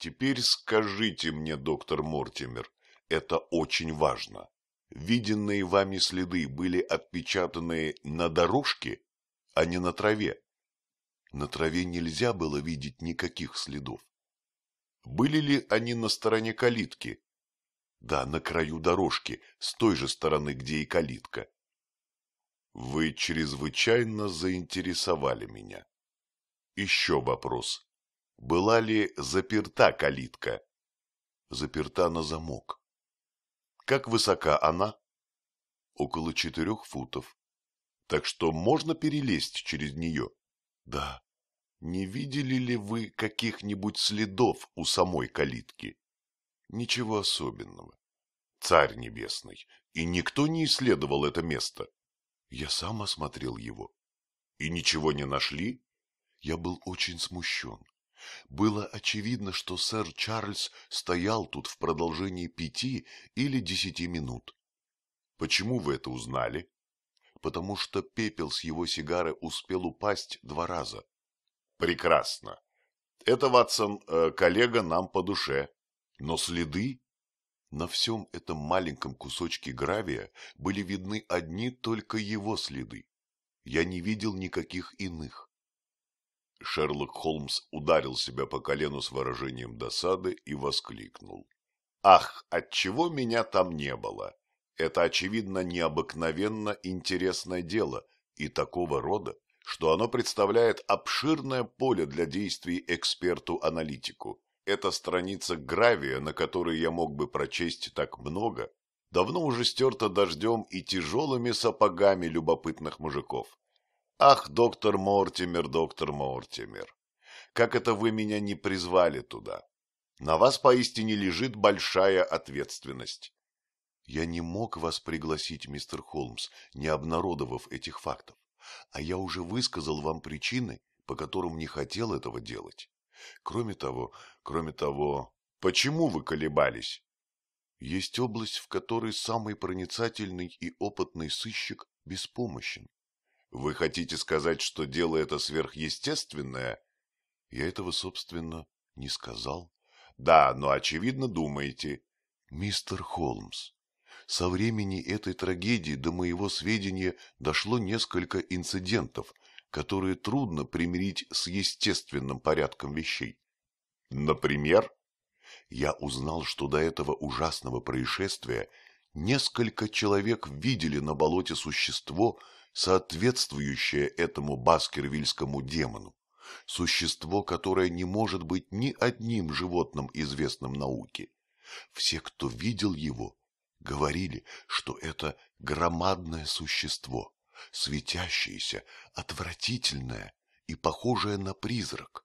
Теперь скажите мне, доктор Мортимер, это очень важно. Виденные вами следы были отпечатаны на дорожке, а не на траве. На траве нельзя было видеть никаких следов. Были ли они на стороне калитки? Да, на краю дорожки, с той же стороны, где и калитка. Вы чрезвычайно заинтересовали меня. Еще вопрос была ли заперта калитка? Заперта на замок. Как высока она? Около четырех футов. Так что можно перелезть через нее? Да. Не видели ли вы каких-нибудь следов у самой калитки? Ничего особенного. Царь небесный, и никто не исследовал это место. Я сам осмотрел его. И ничего не нашли? Я был очень смущен. Было очевидно, что сэр Чарльз стоял тут в продолжении пяти или десяти минут. Почему вы это узнали? Потому что пепел с его сигары успел упасть два раза. Прекрасно. Это, Ватсон, э, коллега нам по душе. Но следы? На всем этом маленьком кусочке гравия были видны одни только его следы. Я не видел никаких иных. Шерлок Холмс ударил себя по колену с выражением досады и воскликнул. «Ах, отчего меня там не было? Это, очевидно, необыкновенно интересное дело и такого рода, что оно представляет обширное поле для действий эксперту-аналитику. Эта страница гравия, на которой я мог бы прочесть так много, давно уже стерта дождем и тяжелыми сапогами любопытных мужиков. Ах, доктор Мортимер, доктор Мортимер, как это вы меня не призвали туда? На вас поистине лежит большая ответственность. Я не мог вас пригласить, мистер Холмс, не обнародовав этих фактов. А я уже высказал вам причины, по которым не хотел этого делать. Кроме того, кроме того, почему вы колебались? Есть область, в которой самый проницательный и опытный сыщик беспомощен. Вы хотите сказать, что дело это сверхъестественное? Я этого, собственно, не сказал. Да, но, очевидно, думаете. Мистер Холмс, со времени этой трагедии до моего сведения дошло несколько инцидентов, которые трудно примирить с естественным порядком вещей. Например, я узнал, что до этого ужасного происшествия несколько человек видели на болоте существо, соответствующее этому баскервильскому демону, существо, которое не может быть ни одним животным, известным науке. Все, кто видел его, говорили, что это громадное существо, светящееся, отвратительное и похожее на призрак.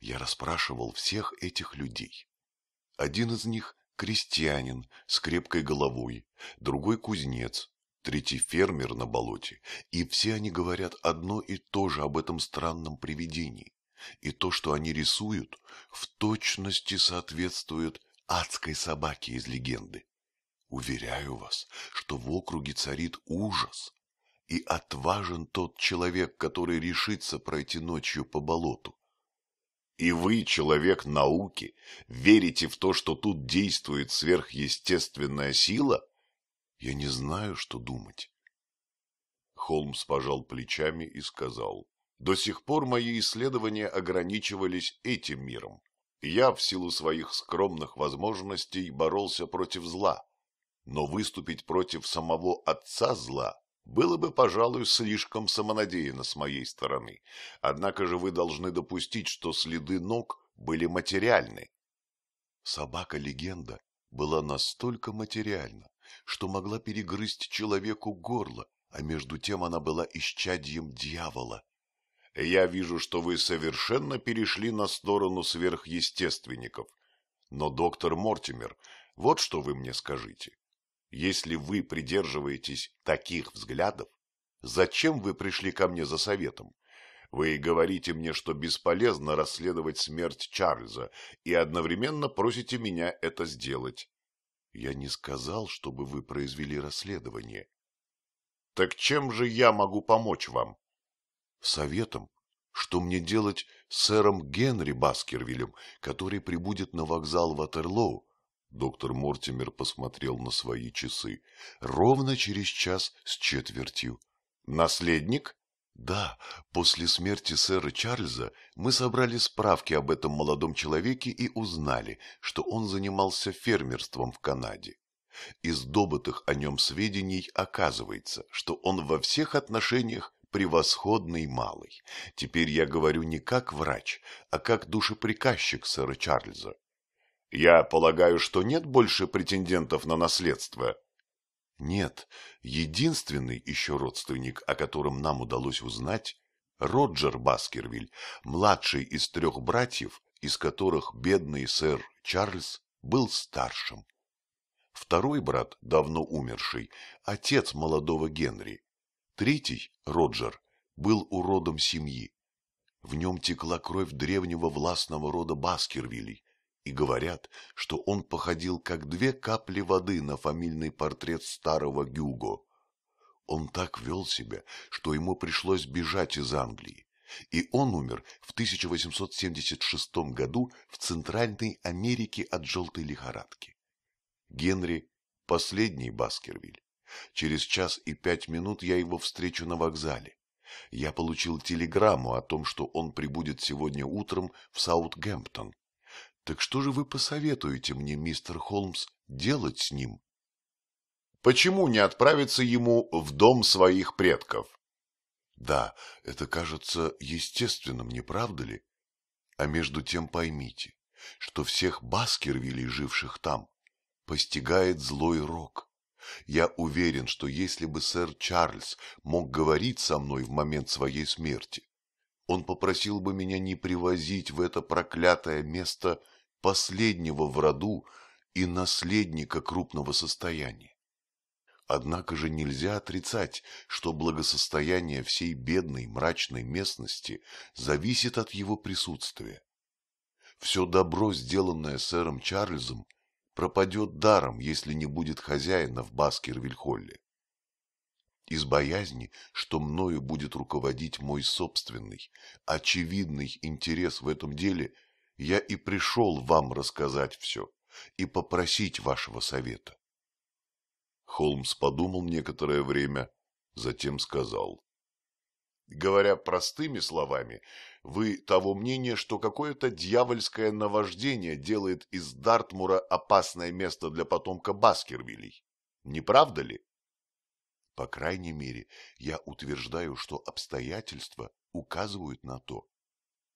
Я расспрашивал всех этих людей. Один из них – крестьянин с крепкой головой, другой – кузнец, третий фермер на болоте, и все они говорят одно и то же об этом странном привидении. И то, что они рисуют, в точности соответствует адской собаке из легенды. Уверяю вас, что в округе царит ужас, и отважен тот человек, который решится пройти ночью по болоту. И вы, человек науки, верите в то, что тут действует сверхъестественная сила? Я не знаю, что думать. Холмс пожал плечами и сказал, «До сих пор мои исследования ограничивались этим миром. Я, в силу своих скромных возможностей, боролся против зла. Но выступить против самого отца зла было бы, пожалуй, слишком самонадеянно с моей стороны. Однако же вы должны допустить, что следы ног были материальны». Собака-легенда была настолько материальна, что могла перегрызть человеку горло, а между тем она была исчадьем дьявола. — Я вижу, что вы совершенно перешли на сторону сверхъестественников. Но, доктор Мортимер, вот что вы мне скажите. Если вы придерживаетесь таких взглядов, зачем вы пришли ко мне за советом? Вы говорите мне, что бесполезно расследовать смерть Чарльза, и одновременно просите меня это сделать. Я не сказал, чтобы вы произвели расследование. — Так чем же я могу помочь вам? — Советом. Что мне делать с сэром Генри Баскервилем, который прибудет на вокзал Ватерлоу? Доктор Мортимер посмотрел на свои часы. Ровно через час с четвертью. — Наследник? Да, после смерти сэра Чарльза мы собрали справки об этом молодом человеке и узнали, что он занимался фермерством в Канаде. Из добытых о нем сведений оказывается, что он во всех отношениях превосходный малый. Теперь я говорю не как врач, а как душеприказчик сэра Чарльза. Я полагаю, что нет больше претендентов на наследство, нет, единственный еще родственник, о котором нам удалось узнать, Роджер Баскервиль, младший из трех братьев, из которых бедный сэр Чарльз был старшим. Второй брат, давно умерший, отец молодого Генри. Третий, Роджер, был уродом семьи. В нем текла кровь древнего властного рода Баскервилей, и говорят, что он походил как две капли воды на фамильный портрет старого Гюго. Он так вел себя, что ему пришлось бежать из Англии, и он умер в 1876 году в Центральной Америке от желтой лихорадки. Генри – последний Баскервиль. Через час и пять минут я его встречу на вокзале. Я получил телеграмму о том, что он прибудет сегодня утром в Саутгемптон, так что же вы посоветуете мне, мистер Холмс, делать с ним? Почему не отправиться ему в дом своих предков? Да, это кажется естественным, не правда ли? А между тем поймите, что всех Баскервилей, живших там, постигает злой рок. Я уверен, что если бы сэр Чарльз мог говорить со мной в момент своей смерти, он попросил бы меня не привозить в это проклятое место последнего в роду и наследника крупного состояния. Однако же нельзя отрицать, что благосостояние всей бедной мрачной местности зависит от его присутствия. Все добро, сделанное сэром Чарльзом, пропадет даром, если не будет хозяина в Баскервильхолле. Из боязни, что мною будет руководить мой собственный, очевидный интерес в этом деле – я и пришел вам рассказать все и попросить вашего совета. Холмс подумал некоторое время, затем сказал. Говоря простыми словами, вы того мнения, что какое-то дьявольское наваждение делает из Дартмура опасное место для потомка Баскервилей. Не правда ли? По крайней мере, я утверждаю, что обстоятельства указывают на то.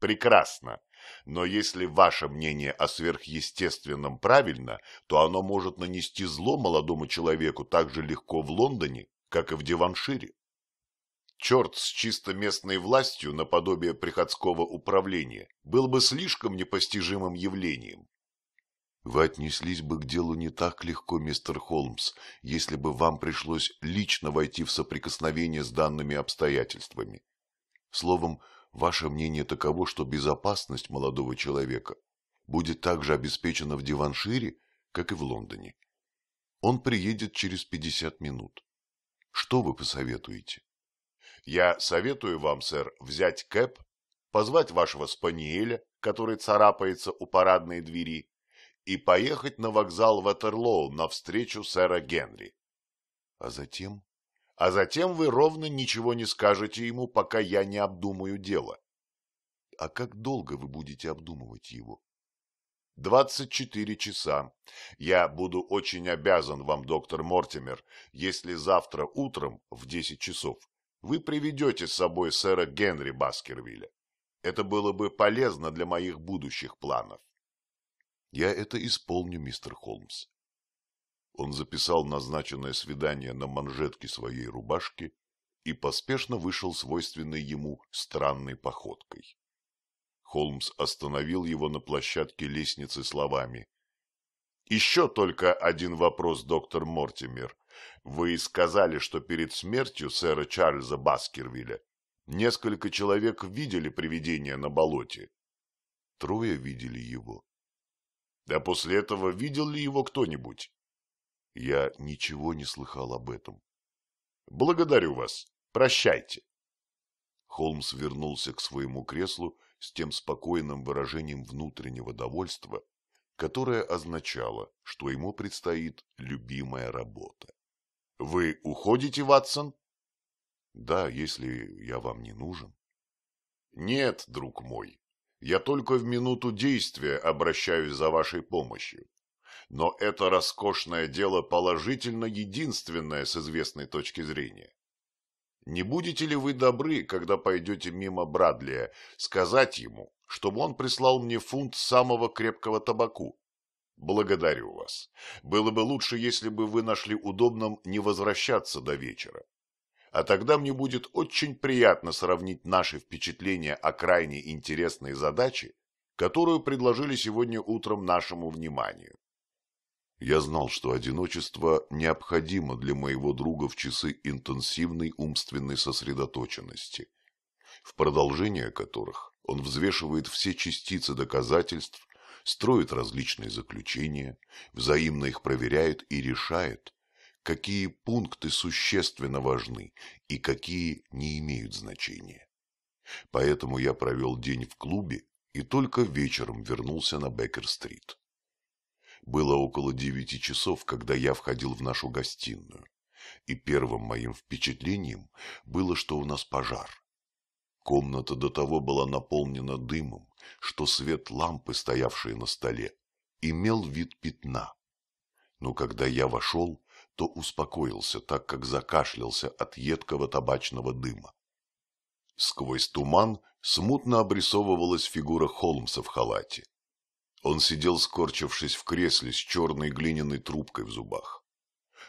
Прекрасно. Но если ваше мнение о сверхъестественном правильно, то оно может нанести зло молодому человеку так же легко в Лондоне, как и в Деваншире. Черт с чисто местной властью наподобие приходского управления был бы слишком непостижимым явлением. Вы отнеслись бы к делу не так легко, мистер Холмс, если бы вам пришлось лично войти в соприкосновение с данными обстоятельствами. Словом, Ваше мнение таково, что безопасность молодого человека будет также обеспечена в Диваншире, как и в Лондоне. Он приедет через 50 минут. Что вы посоветуете? Я советую вам, сэр, взять кэп, позвать вашего спаниеля, который царапается у парадной двери, и поехать на вокзал Ватерлоу навстречу сэра Генри. А затем а затем вы ровно ничего не скажете ему, пока я не обдумаю дело. — А как долго вы будете обдумывать его? — Двадцать четыре часа. Я буду очень обязан вам, доктор Мортимер, если завтра утром в десять часов вы приведете с собой сэра Генри Баскервилля. Это было бы полезно для моих будущих планов. — Я это исполню, мистер Холмс. Он записал назначенное свидание на манжетке своей рубашки и поспешно вышел свойственной ему странной походкой. Холмс остановил его на площадке лестницы словами. «Еще только один вопрос, доктор Мортимер. Вы сказали, что перед смертью сэра Чарльза Баскервилля несколько человек видели привидение на болоте?» «Трое видели его». Да после этого видел ли его кто-нибудь?» Я ничего не слыхал об этом. — Благодарю вас. Прощайте. Холмс вернулся к своему креслу с тем спокойным выражением внутреннего довольства, которое означало, что ему предстоит любимая работа. — Вы уходите, Ватсон? — Да, если я вам не нужен. — Нет, друг мой, я только в минуту действия обращаюсь за вашей помощью но это роскошное дело положительно единственное с известной точки зрения. Не будете ли вы добры, когда пойдете мимо Брадлия, сказать ему, чтобы он прислал мне фунт самого крепкого табаку? Благодарю вас. Было бы лучше, если бы вы нашли удобным не возвращаться до вечера. А тогда мне будет очень приятно сравнить наши впечатления о крайне интересной задаче, которую предложили сегодня утром нашему вниманию. Я знал, что одиночество необходимо для моего друга в часы интенсивной умственной сосредоточенности, в продолжение которых он взвешивает все частицы доказательств, строит различные заключения, взаимно их проверяет и решает, какие пункты существенно важны и какие не имеют значения. Поэтому я провел день в клубе и только вечером вернулся на Беккер-стрит. Было около девяти часов, когда я входил в нашу гостиную, и первым моим впечатлением было, что у нас пожар. Комната до того была наполнена дымом, что свет лампы, стоявшей на столе, имел вид пятна. Но когда я вошел, то успокоился, так как закашлялся от едкого табачного дыма. Сквозь туман смутно обрисовывалась фигура Холмса в халате. Он сидел, скорчившись в кресле с черной глиняной трубкой в зубах.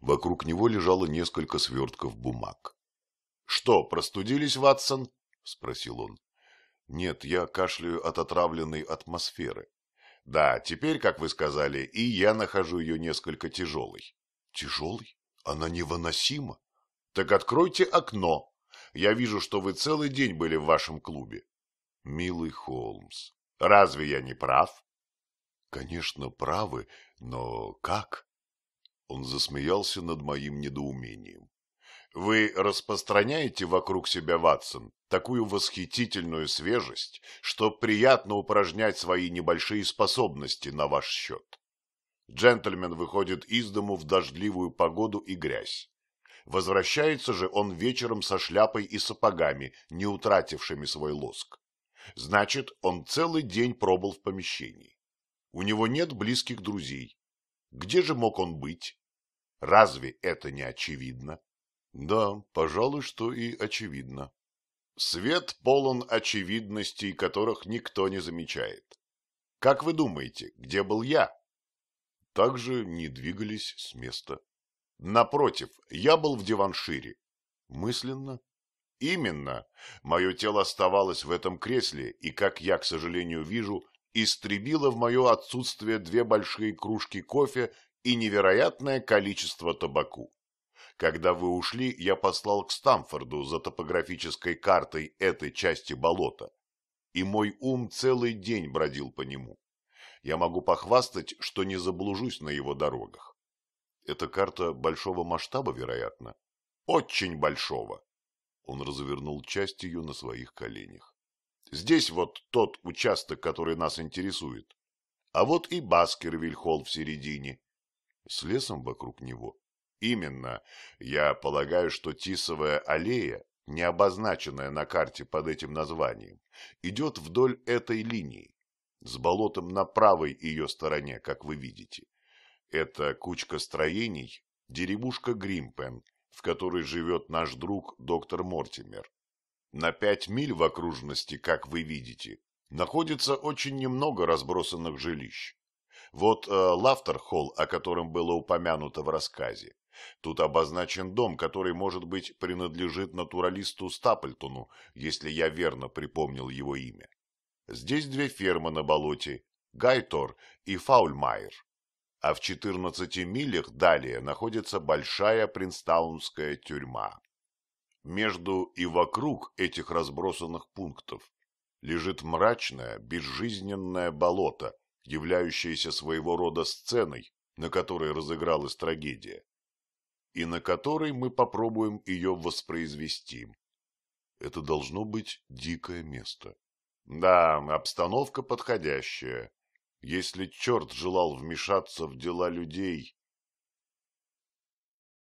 Вокруг него лежало несколько свертков бумаг. — Что, простудились, Ватсон? — спросил он. — Нет, я кашляю от отравленной атмосферы. — Да, теперь, как вы сказали, и я нахожу ее несколько тяжелой. — Тяжелой? Она невыносима. — Так откройте окно. Я вижу, что вы целый день были в вашем клубе. — Милый Холмс, разве я не прав? конечно, правы, но как? Он засмеялся над моим недоумением. Вы распространяете вокруг себя, Ватсон, такую восхитительную свежесть, что приятно упражнять свои небольшие способности на ваш счет. Джентльмен выходит из дому в дождливую погоду и грязь. Возвращается же он вечером со шляпой и сапогами, не утратившими свой лоск. Значит, он целый день пробыл в помещении. У него нет близких друзей. Где же мог он быть? Разве это не очевидно? Да, пожалуй, что и очевидно. Свет полон очевидностей, которых никто не замечает. Как вы думаете, где был я? Также не двигались с места. Напротив, я был в диваншире. Мысленно? Именно. Мое тело оставалось в этом кресле, и, как я, к сожалению, вижу, истребила в мое отсутствие две большие кружки кофе и невероятное количество табаку. Когда вы ушли, я послал к Стамфорду за топографической картой этой части болота, и мой ум целый день бродил по нему. Я могу похвастать, что не заблужусь на его дорогах. Эта карта большого масштаба, вероятно? Очень большого. Он развернул часть ее на своих коленях. Здесь вот тот участок, который нас интересует. А вот и Баскервиль-холл в середине. С лесом вокруг него. Именно. Я полагаю, что Тисовая аллея, не обозначенная на карте под этим названием, идет вдоль этой линии, с болотом на правой ее стороне, как вы видите. Это кучка строений, деревушка Гримпен, в которой живет наш друг доктор Мортимер. На пять миль в окружности, как вы видите, находится очень немного разбросанных жилищ. Вот э, Лафтерхолл, о котором было упомянуто в рассказе. Тут обозначен дом, который, может быть, принадлежит натуралисту Стапльтону, если я верно припомнил его имя. Здесь две фермы на болоте, Гайтор и Фаульмайер. А в 14 милях далее находится большая принстаунская тюрьма. Между и вокруг этих разбросанных пунктов лежит мрачное, безжизненное болото, являющееся своего рода сценой, на которой разыгралась трагедия, и на которой мы попробуем ее воспроизвести. Это должно быть дикое место. Да, обстановка подходящая. Если черт желал вмешаться в дела людей,